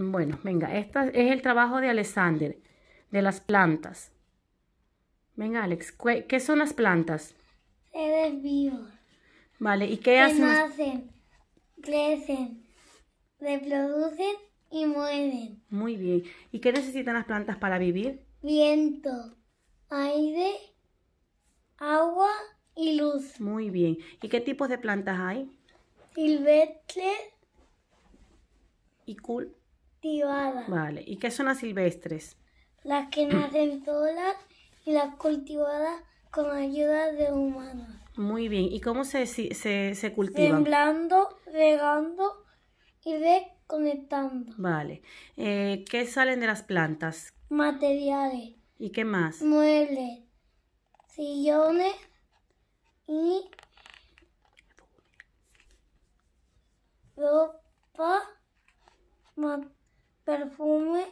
Bueno, venga, este es el trabajo de Alexander, de las plantas. Venga, Alex, ¿qué son las plantas? Seres vivos. Vale, ¿y qué hacen? Nacen, crecen, reproducen y mueren. Muy bien. ¿Y qué necesitan las plantas para vivir? Viento, aire, agua y luz. Muy bien. ¿Y qué tipos de plantas hay? Silvestre. ¿Y cool? Vale, ¿y qué son las silvestres? Las que nacen solas y las cultivadas con ayuda de humanos. Muy bien, ¿y cómo se, se, se cultivan? Sembrando, regando y reconectando. Vale, eh, ¿qué salen de las plantas? Materiales. ¿Y qué más? Muebles, sillones y ropa, perfume,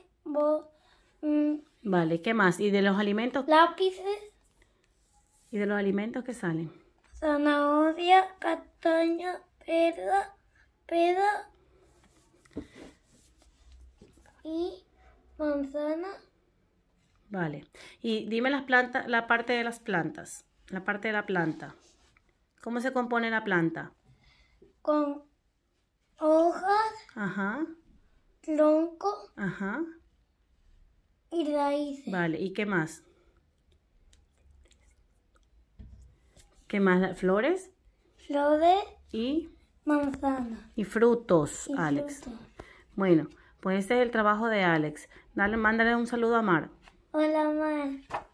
mm, Vale, ¿qué más? ¿Y de los alimentos? lápices, ¿Y de los alimentos que salen? zanahoria, castaña, pera, pera y manzana. Vale. Y dime las plantas, la parte de las plantas, la parte de la planta. ¿Cómo se compone la planta? con hojas, Ajá tronco Ajá. y raíces. Vale, ¿y qué más? ¿Qué más? ¿Flores? Flores. ¿Y? Manzana. Y frutos, Alex. Bueno, pues este es el trabajo de Alex. Dale, mándale un saludo a Mar. Hola, Mar.